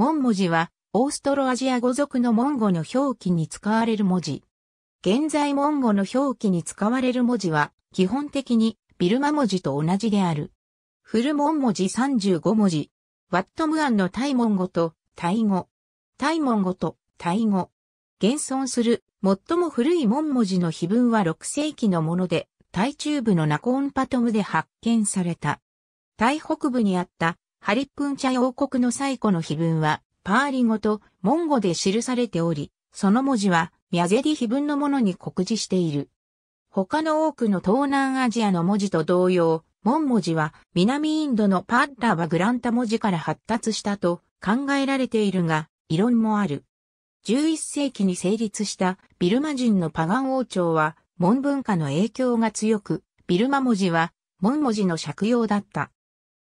モン文字は、オーストロアジア語族のモンの表記に使われる文字。現在モンの表記に使われる文字は、基本的にビルマ文字と同じである。古モン文字35文字。ワットムアンのタイモン語とタイ語。タイモン語とタイ語。現存する最も古いモン文字の碑文は6世紀のもので、タイ中部のナコーンパトムで発見された。タイ北部にあったハリップンチャ王国の最古の碑文は、パーリ語とモンゴで記されており、その文字は、ミャゼディ碑文のものに酷似している。他の多くの東南アジアの文字と同様、モン文字は南インドのパッラバグランタ文字から発達したと考えられているが、異論もある。11世紀に成立したビルマ人のパガン王朝は、モン文化の影響が強く、ビルマ文字は、モン文字の借用だった。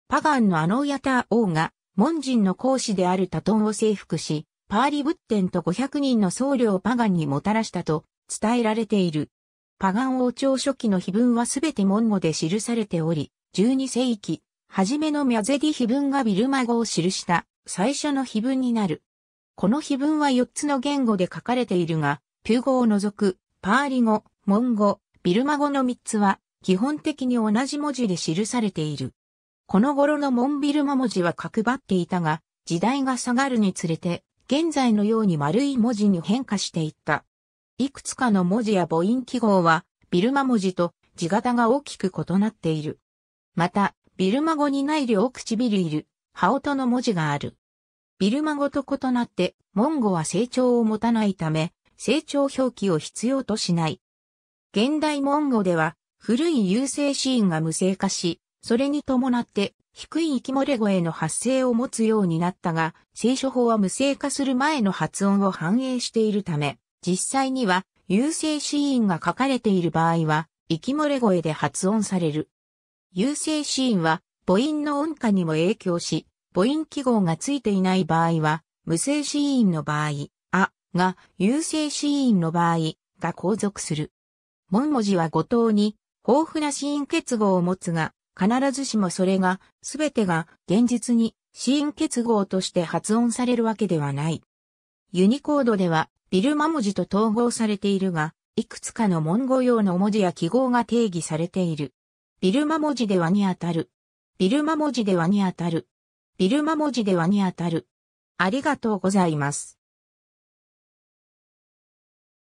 パガンのアノーヤター王が、門人の講師であるタトンを征服し、パーリ仏典と500人の僧侶をパガンにもたらしたと伝えられている。パガン王朝初期の碑文はすべてモンゴで記されており、12世紀、初めのミャゼディ碑文がビルマ語を記した最初の碑文になる。この碑文は4つの言語で書かれているが、ピュー語を除く、パーリ語、モン語、ビルマ語の3つは、基本的に同じ文字で記されている。この頃のモンビルマ文字は角張っていたが、時代が下がるにつれて、現在のように丸い文字に変化していった。いくつかの文字や母音記号は、ビルマ文字と字型が大きく異なっている。また、ビルマ語にない両唇いる、ハオトの文字がある。ビルマ語と異なって、モンゴは成長を持たないため、成長表記を必要としない。現代モンゴでは、古い優勢シーンが無性化し、それに伴って低い息漏れ声の発生を持つようになったが、聖書法は無声化する前の発音を反映しているため、実際には優勢子音が書かれている場合は、息漏れ声で発音される。優勢ーンは母音の音化にも影響し、母音記号がついていない場合は、無声子音の場合、あが優勢子音の場合が後続する。文文字は五等に豊富なシーン結合を持つが、必ずしもそれが、すべてが現実にシーン結合として発音されるわけではない。ユニコードでは、ビルマ文字と統合されているが、いくつかの文語用の文字や記号が定義されている。ビルマ文字ではにあたる。ビルマ文字ではにあたる。ビルマ文字ではにあたる。ありがとうございます。